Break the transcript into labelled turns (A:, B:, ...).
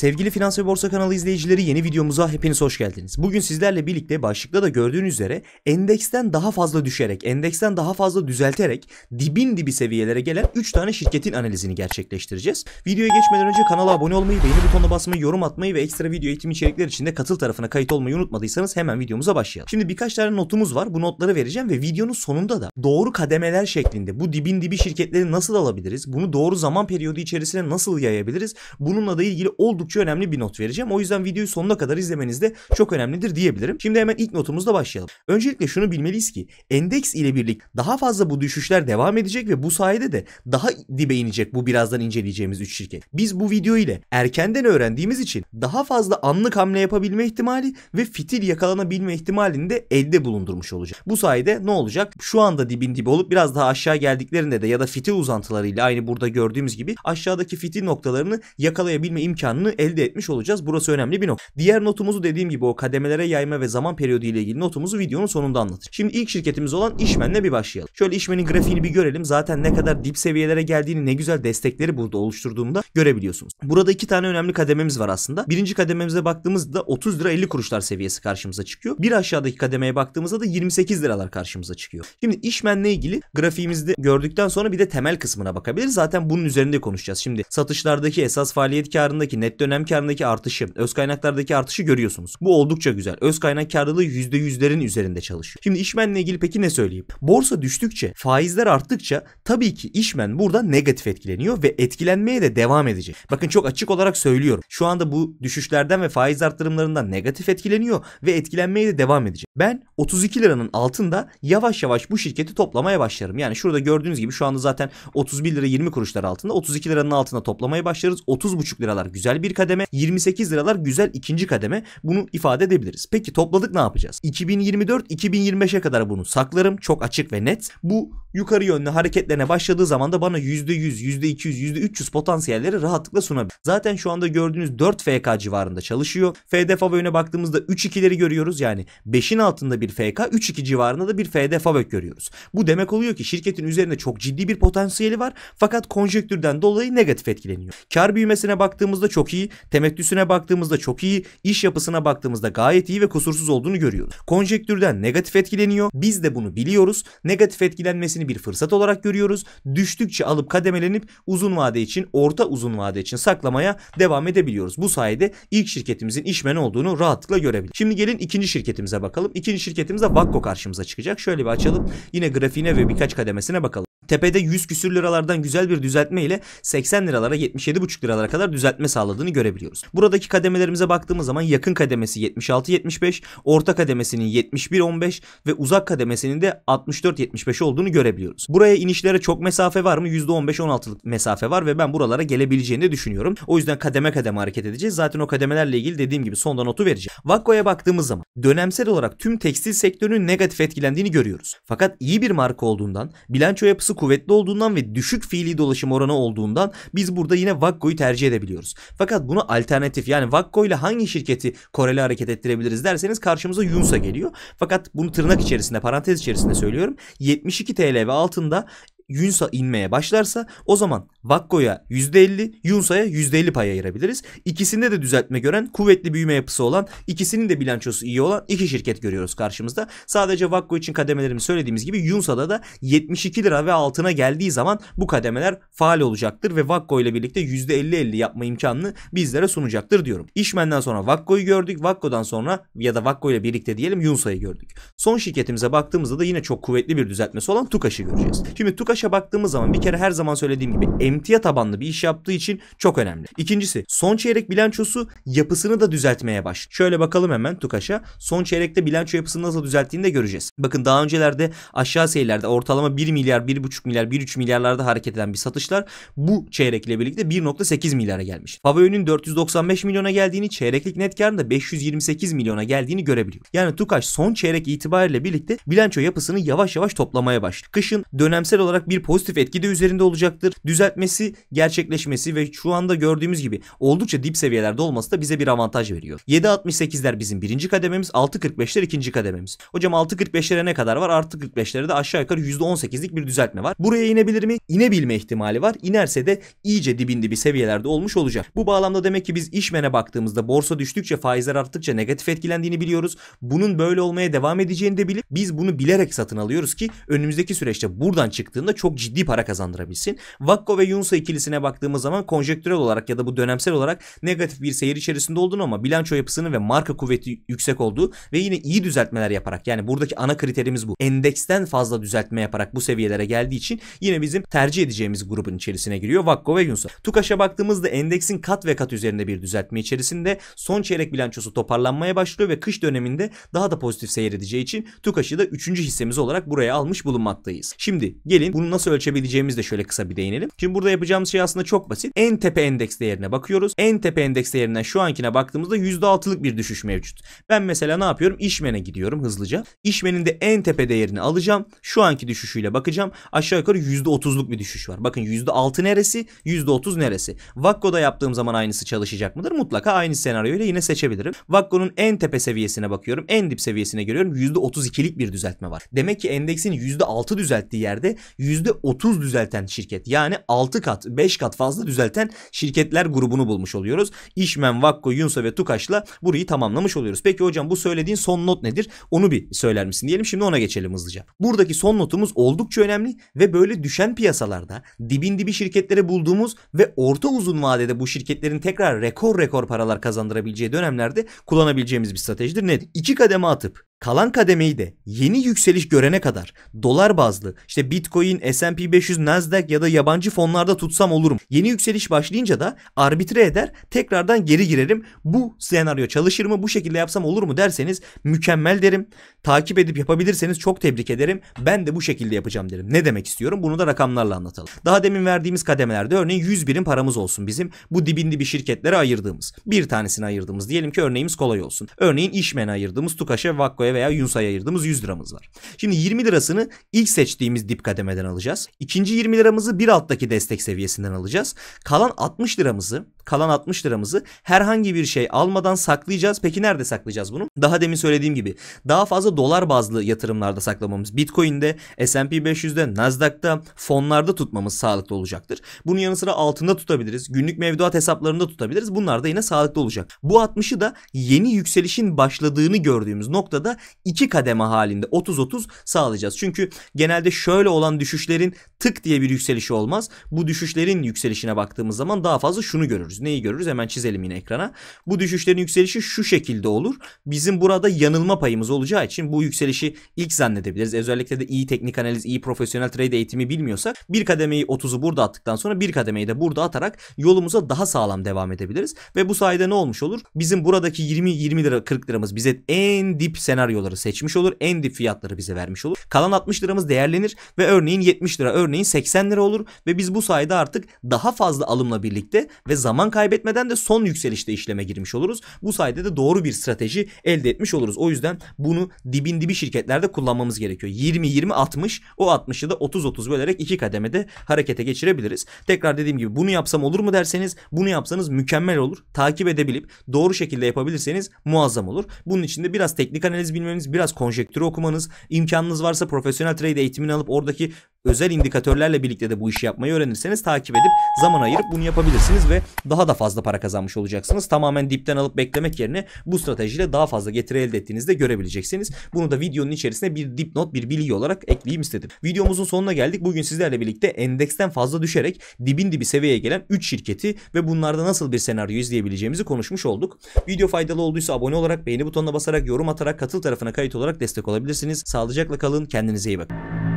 A: Sevgili Finans ve Borsa kanalı izleyicileri yeni videomuza hepiniz hoş geldiniz. Bugün sizlerle birlikte başlıkta da gördüğünüz üzere endeksten daha fazla düşerek, endeksten daha fazla düzelterek dibin dibi seviyelere gelen 3 tane şirketin analizini gerçekleştireceğiz. Videoya geçmeden önce kanala abone olmayı, beğeni butonuna basmayı, yorum atmayı ve ekstra video eğitim içerikler için de katıl tarafına kayıt olmayı unutmadıysanız hemen videomuza başlayalım. Şimdi birkaç tane notumuz var. Bu notları vereceğim ve videonun sonunda da doğru kademeler şeklinde bu dibin dibi şirketleri nasıl alabiliriz? Bunu doğru zaman periyodu içerisine nasıl yayabiliriz? Bununla da ilgili oldukça oldukça önemli bir not vereceğim. O yüzden videoyu sonuna kadar izlemeniz de çok önemlidir diyebilirim. Şimdi hemen ilk notumuzla başlayalım. Öncelikle şunu bilmeliyiz ki endeks ile birlikte daha fazla bu düşüşler devam edecek ve bu sayede de daha dibe inecek bu birazdan inceleyeceğimiz 3 şirket. Biz bu video ile erkenden öğrendiğimiz için daha fazla anlık hamle yapabilme ihtimali ve fitil yakalanabilme ihtimalini de elde bulundurmuş olacak. Bu sayede ne olacak? Şu anda dibin dibi olup biraz daha aşağı geldiklerinde de ya da fitil uzantılarıyla aynı burada gördüğümüz gibi aşağıdaki fitil noktalarını yakalayabilme imkanını elde etmiş olacağız. Burası önemli bir nokta. Diğer notumuzu dediğim gibi o kademelere yayma ve zaman periyodu ile ilgili notumuzu videonun sonunda anlatır. Şimdi ilk şirketimiz olan İşmen'le bir başlayalım. Şöyle İşmen'in grafiğini bir görelim. Zaten ne kadar dip seviyelere geldiğini ne güzel destekleri burada oluşturduğunda görebiliyorsunuz. Burada iki tane önemli kadememiz var aslında. Birinci kadememize baktığımızda 30 lira 50 kuruşlar seviyesi karşımıza çıkıyor. Bir aşağıdaki kademeye baktığımızda da 28 liralar karşımıza çıkıyor. Şimdi İşmen'le ilgili grafiğimizde gördükten sonra bir de temel kısmına bakabiliriz. Zaten bunun üzerinde konuşacağız. Şimdi satışlardaki esas faaliyet karındaki net dönem dönem karındaki artışı, öz kaynaklardaki artışı görüyorsunuz. Bu oldukça güzel. Öz kaynak karlılığı %100'lerin üzerinde çalışıyor. Şimdi işmenle ilgili peki ne söyleyeyim? Borsa düştükçe, faizler arttıkça tabii ki işmen burada negatif etkileniyor ve etkilenmeye de devam edecek. Bakın çok açık olarak söylüyorum. Şu anda bu düşüşlerden ve faiz artırımlarından negatif etkileniyor ve etkilenmeye de devam edecek. Ben 32 liranın altında yavaş yavaş bu şirketi toplamaya başlarım. Yani şurada gördüğünüz gibi şu anda zaten 31 lira 20 kuruşlar altında 32 liranın altında toplamaya başlarız. 30,5 liralar güzel bir bir kademe 28 liralar güzel ikinci kademe bunu ifade edebiliriz. Peki topladık ne yapacağız? 2024-2025'e kadar bunu saklarım çok açık ve net. Bu yukarı yönlü hareketlerine başladığı zaman da bana %100, %200, %300 potansiyelleri rahatlıkla sunabilir. Zaten şu anda gördüğünüz 4 FK civarında çalışıyor. FD Favök'üne baktığımızda 3-2'leri görüyoruz. Yani 5'in altında bir FK, 3-2 civarında da bir FD Favök görüyoruz. Bu demek oluyor ki şirketin üzerinde çok ciddi bir potansiyeli var fakat konjektürden dolayı negatif etkileniyor. Kar büyümesine baktığımızda çok iyi, temettüsüne baktığımızda çok iyi, iş yapısına baktığımızda gayet iyi ve kusursuz olduğunu görüyoruz. Konjektürden negatif etkileniyor. Biz de bunu biliyoruz. Negatif etkilenmesini düşmesini bir fırsat olarak görüyoruz. Düştükçe alıp kademelenip uzun vade için, orta uzun vade için saklamaya devam edebiliyoruz. Bu sayede ilk şirketimizin işmen olduğunu rahatlıkla görebiliriz. Şimdi gelin ikinci şirketimize bakalım. İkinci şirketimiz de Vakko karşımıza çıkacak. Şöyle bir açalım. Yine grafiğine ve birkaç kademesine bakalım tepede 100 küsür liralardan güzel bir düzeltme ile 80 liralara 77,5 liralara kadar düzeltme sağladığını görebiliyoruz. Buradaki kademelerimize baktığımız zaman yakın kademesi 76-75, orta kademesinin 71-15 ve uzak kademesinin de 64-75 olduğunu görebiliyoruz. Buraya inişlere çok mesafe var mı? %15-16'lık mesafe var ve ben buralara gelebileceğini düşünüyorum. O yüzden kademe kademe hareket edeceğiz. Zaten o kademelerle ilgili dediğim gibi sonda notu vereceğim. Vakko'ya baktığımız zaman dönemsel olarak tüm tekstil sektörünün negatif etkilendiğini görüyoruz. Fakat iyi bir marka olduğundan bilanço yapısı kuvvetli olduğundan ve düşük fiili dolaşım oranı olduğundan biz burada yine Vakko'yu tercih edebiliyoruz. Fakat bunu alternatif yani Vakko ile hangi şirketi koreli hareket ettirebiliriz derseniz karşımıza Yunsa geliyor. Fakat bunu tırnak içerisinde parantez içerisinde söylüyorum. 72 TL ve altında Yunsa inmeye başlarsa o zaman Vakko'ya %50, Yunsa'ya %50 pay ayırabiliriz. İkisinde de düzeltme gören kuvvetli büyüme yapısı olan, ikisinin de bilançosu iyi olan iki şirket görüyoruz karşımızda. Sadece Vakko için kademelerimi söylediğimiz gibi Yunsa'da da 72 lira ve altına geldiği zaman bu kademeler faal olacaktır ve Vakko ile birlikte %50-50 yapma imkanını bizlere sunacaktır diyorum. İşmen'den sonra Vakko'yu gördük. Vakko'dan sonra ya da Vakko ile birlikte diyelim Yunsa'yı gördük. Son şirketimize baktığımızda da yine çok kuvvetli bir düzeltmesi olan Tukaş'ı göreceğiz. Şimdi Tukaş satışa baktığımız zaman bir kere her zaman söylediğim gibi emtia tabanlı bir iş yaptığı için çok önemli. İkincisi son çeyrek bilançosu yapısını da düzeltmeye başladı. Şöyle bakalım hemen Tukaş'a. Son çeyrekte bilanço yapısını nasıl düzelttiğini de göreceğiz. Bakın daha öncelerde aşağı seyirlerde ortalama 1 milyar, 1,5 milyar, 1,3 milyarlarda hareket eden bir satışlar bu çeyrekle birlikte 1.8 milyara gelmiş. Favö'nün 495 milyona geldiğini, çeyreklik net karın da 528 milyona geldiğini görebiliyor. Yani Tukaş son çeyrek itibariyle birlikte bilanço yapısını yavaş yavaş toplamaya başladı. Kışın dönemsel olarak bir pozitif etki de üzerinde olacaktır. Düzeltmesi, gerçekleşmesi ve şu anda gördüğümüz gibi oldukça dip seviyelerde olması da bize bir avantaj veriyor. 7.68'ler bizim birinci kadememiz, 6.45'ler ikinci kadememiz. Hocam 6.45'lere ne kadar var? Artı 45'lere de aşağı yukarı %18'lik bir düzeltme var. Buraya inebilir mi? İnebilme ihtimali var. İnerse de iyice dibinde bir seviyelerde olmuş olacak. Bu bağlamda demek ki biz işmene baktığımızda borsa düştükçe faizler arttıkça negatif etkilendiğini biliyoruz. Bunun böyle olmaya devam edeceğini de bilip biz bunu bilerek satın alıyoruz ki önümüzdeki süreçte buradan çıktığında çok ciddi para kazandırabilsin. Vakko ve Yunsa ikilisine baktığımız zaman konjektürel olarak ya da bu dönemsel olarak negatif bir seyir içerisinde olduğunu ama bilanço yapısının ve marka kuvveti yüksek olduğu ve yine iyi düzeltmeler yaparak yani buradaki ana kriterimiz bu. Endeksten fazla düzeltme yaparak bu seviyelere geldiği için yine bizim tercih edeceğimiz grubun içerisine giriyor Vakko ve Yunsa. Tukaş'a baktığımızda endeksin kat ve kat üzerinde bir düzeltme içerisinde son çeyrek bilançosu toparlanmaya başlıyor ve kış döneminde daha da pozitif seyredeceği için Tukaş'ı da 3. hissemiz olarak buraya almış bulunmaktayız. Şimdi gelin bunun nasıl ölçebileceğimiz de şöyle kısa bir değinelim. Şimdi burada yapacağımız şey aslında çok basit. En tepe endeks değerine bakıyoruz. En tepe endeks değerinden şu ankine baktığımızda %6'lık bir düşüş mevcut. Ben mesela ne yapıyorum? İşmene gidiyorum hızlıca. İşmenin de en tepe değerini alacağım. Şu anki düşüşüyle bakacağım. Aşağı yukarı %30'luk bir düşüş var. Bakın %6 neresi? %30 neresi? Vakko'da yaptığım zaman aynısı çalışacak mıdır? Mutlaka aynı senaryoyla yine seçebilirim. Vakko'nun en tepe seviyesine bakıyorum. En dip seviyesine görüyorum. %32'lik bir düzeltme var. Demek ki endeksin %6 düzelttiği yerde %30 düzelten şirket yani 6 kat 5 kat fazla düzelten şirketler grubunu bulmuş oluyoruz. İşmen, Vakko, Yunsa ve Tukaş'la burayı tamamlamış oluyoruz. Peki hocam bu söylediğin son not nedir? Onu bir söyler misin diyelim. Şimdi ona geçelim hızlıca. Buradaki son notumuz oldukça önemli ve böyle düşen piyasalarda dibin dibi şirketlere bulduğumuz ve orta uzun vadede bu şirketlerin tekrar rekor rekor paralar kazandırabileceği dönemlerde kullanabileceğimiz bir stratejidir. Nedir? İki kademe atıp kalan kademeyi de yeni yükseliş görene kadar dolar bazlı işte Bitcoin, S&P 500, Nasdaq ya da yabancı fonlarda tutsam olurum. Yeni yükseliş başlayınca da arbitre eder tekrardan geri girerim. Bu senaryo çalışır mı bu şekilde yapsam olur mu derseniz mükemmel derim. Takip edip yapabilirseniz çok tebrik ederim. Ben de bu şekilde yapacağım derim. Ne demek istiyorum bunu da rakamlarla anlatalım. Daha demin verdiğimiz kademelerde örneğin 100 birim paramız olsun bizim. Bu dibindi bir şirketlere ayırdığımız. Bir tanesini ayırdığımız diyelim ki örneğimiz kolay olsun. Örneğin işmene ayırdığımız Tukaş'a, Vakko'ya Euro'ya veya Yunsa'ya ayırdığımız 100 liramız var. Şimdi 20 lirasını ilk seçtiğimiz dip kademeden alacağız. İkinci 20 liramızı bir alttaki destek seviyesinden alacağız. Kalan 60 liramızı kalan 60 liramızı herhangi bir şey almadan saklayacağız. Peki nerede saklayacağız bunu? Daha demin söylediğim gibi daha fazla dolar bazlı yatırımlarda saklamamız. Bitcoin'de, S&P 500'de, Nasdaq'ta, fonlarda tutmamız sağlıklı olacaktır. Bunun yanı sıra altında tutabiliriz. Günlük mevduat hesaplarında tutabiliriz. Bunlar da yine sağlıklı olacak. Bu 60'ı da yeni yükselişin başladığını gördüğümüz noktada iki kademe halinde 30-30 sağlayacağız. Çünkü genelde şöyle olan düşüşlerin tık diye bir yükselişi olmaz. Bu düşüşlerin yükselişine baktığımız zaman daha fazla şunu görürüz. Neyi görürüz? Hemen çizelim yine ekrana. Bu düşüşlerin yükselişi şu şekilde olur. Bizim burada yanılma payımız olacağı için bu yükselişi ilk zannedebiliriz. Özellikle de iyi teknik analiz, iyi profesyonel trade eğitimi bilmiyorsak bir kademeyi 30'u burada attıktan sonra bir kademeyi de burada atarak yolumuza daha sağlam devam edebiliriz. Ve bu sayede ne olmuş olur? Bizim buradaki 20 20 lira 40 liramız bize en dip senaryoları seçmiş olur. En dip fiyatları bize vermiş olur. Kalan 60 liramız değerlenir ve örneğin 70 lira örneğin 80 lira olur ve biz bu sayede artık daha fazla alımla birlikte ve zaman kaybetmeden de son yükselişte işleme girmiş oluruz. Bu sayede de doğru bir strateji elde etmiş oluruz. O yüzden bunu dibin dibi şirketlerde kullanmamız gerekiyor. 20-20-60 o 60'ı da 30-30 bölerek iki kademede harekete geçirebiliriz. Tekrar dediğim gibi bunu yapsam olur mu derseniz bunu yapsanız mükemmel olur. Takip edebilip doğru şekilde yapabilirseniz muazzam olur. Bunun için de biraz teknik analiz bilmeniz, biraz konjektürü okumanız, imkanınız varsa profesyonel trade eğitimini alıp oradaki özel indikatörlerle birlikte de bu işi yapmayı öğrenirseniz takip edip zaman ayırıp bunu yapabilirsiniz ve daha da fazla para kazanmış olacaksınız. Tamamen dipten alıp beklemek yerine bu stratejiyle daha fazla getiri elde ettiğinizde görebileceksiniz. Bunu da videonun içerisine bir dipnot bir bilgi olarak ekleyeyim istedim. Videomuzun sonuna geldik. Bugün sizlerle birlikte endeksten fazla düşerek dibin dibi seviyeye gelen 3 şirketi ve bunlarda nasıl bir senaryo izleyebileceğimizi konuşmuş olduk. Video faydalı olduysa abone olarak beğeni butonuna basarak yorum atarak katıl tarafına kayıt olarak destek olabilirsiniz. Sağlıcakla kalın. Kendinize iyi bakın.